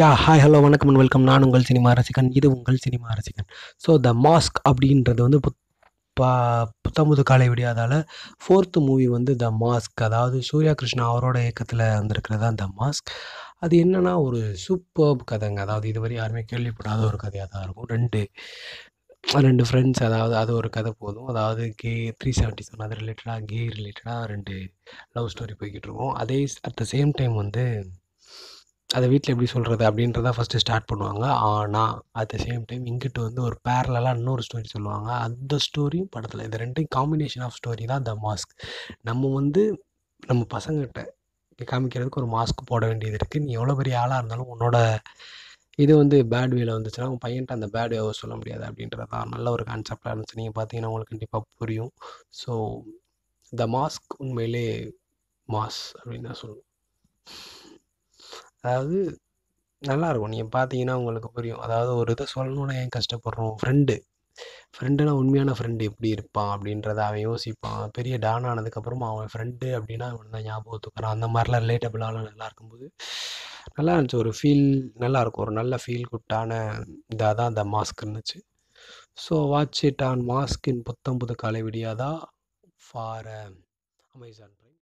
யா hi hello வணக்கம் and welcome நான் உங்கள் சினிமா ரசிகன் இது உங்கள் சினிமா ரசிகன் ஸோ த மாஸ்க் அப்படின்றது வந்து பா புத்தமுது காலை விடியாதால் ஃபோர்த்து மூவி வந்து த மாஸ்க் அதாவது சூர்யா கிருஷ்ணா அவரோட இயக்கத்தில் வந்திருக்கிறது தான் த மாஸ்க் அது என்னென்னா ஒரு சூப்பர் கதைங்க அதாவது இதுவரை யாருமே கேள்விப்படாத ஒரு கதையாக தான் இருக்கும் ரெண்டு ரெண்டு ஃப்ரெண்ட்ஸ் அதாவது அது ஒரு கதை போதும் அதாவது கே த்ரீ செவன்ட்டி செவன் அது ரிலேட்டடாக கே ரிலேட்டடாக ரெண்டு லவ் ஸ்டோரி போய்கிட்டு இருக்கோம் அதே அட் த சேம் டைம் வந்து அதை வீட்டில் எப்படி சொல்கிறது அப்படின்றத ஃபஸ்ட்டு ஸ்டார்ட் பண்ணுவாங்க ஆனால் அட் த சேம் டைம் இங்கிட்டு வந்து ஒரு பேரலாக இன்னொரு ஸ்டோரி சொல்லுவாங்க அந்த ஸ்டோரியும் படத்தில் இது ரெண்டையும் காம்பினேஷன் ஆஃப் ஸ்டோரி தான் த மாஸ்க் நம்ம வந்து நம்ம பசங்கக்கிட்ட காமிக்கிறதுக்கு ஒரு மாஸ்க் போட வேண்டியது இருக்குது நீ எவ்வளோ பெரிய ஆளாக இருந்தாலும் உன்னோட இது வந்து பேட் வேல வந்துச்சுன்னா உங்கள் பையன்ட்ட அந்த பேட் வேவை சொல்ல முடியாது அப்படின்றது தான் நல்ல ஒரு கான்செப்டாக இருந்துச்சு நீங்கள் பார்த்தீங்கன்னா உங்களுக்கு கண்டிப்பாக புரியும் ஸோ த மாஸ்க் உண்மையிலே மாஸ் அப்படின்னு தான் சொல்லணும் அதாவது நல்லாயிருக்கும் நீங்கள் பார்த்தீங்கன்னா உங்களுக்கு புரியும் அதாவது ஒரு இதை சொல்லணும்னா ஏன் கஷ்டப்படுறோம் ஃப்ரெண்டு ஃப்ரெண்டுனா உண்மையான ஃப்ரெண்டு எப்படி இருப்பான் அப்படின்றத அவன் யோசிப்பான் பெரிய டான் ஆனதுக்கப்புறமா அவன் ஃப்ரெண்டு அப்படின்னா அவன் தான் ஞாபகத்துக்குறான் அந்த மாதிரிலாம் ரிலேட்டபிளாலாம் நல்லா இருக்கும்போது நல்லா இருந்துச்சு ஒரு ஃபீல் நல்லாயிருக்கும் ஒரு நல்ல ஃபீல் குட்டான இதாக தான் அந்த மாஸ்க் இருந்துச்சு ஸோ வாட்ச் இட் ஆன் மாஸ்கின் புத்தம் புது காலை விடியாதா ஃபார் அமேசான்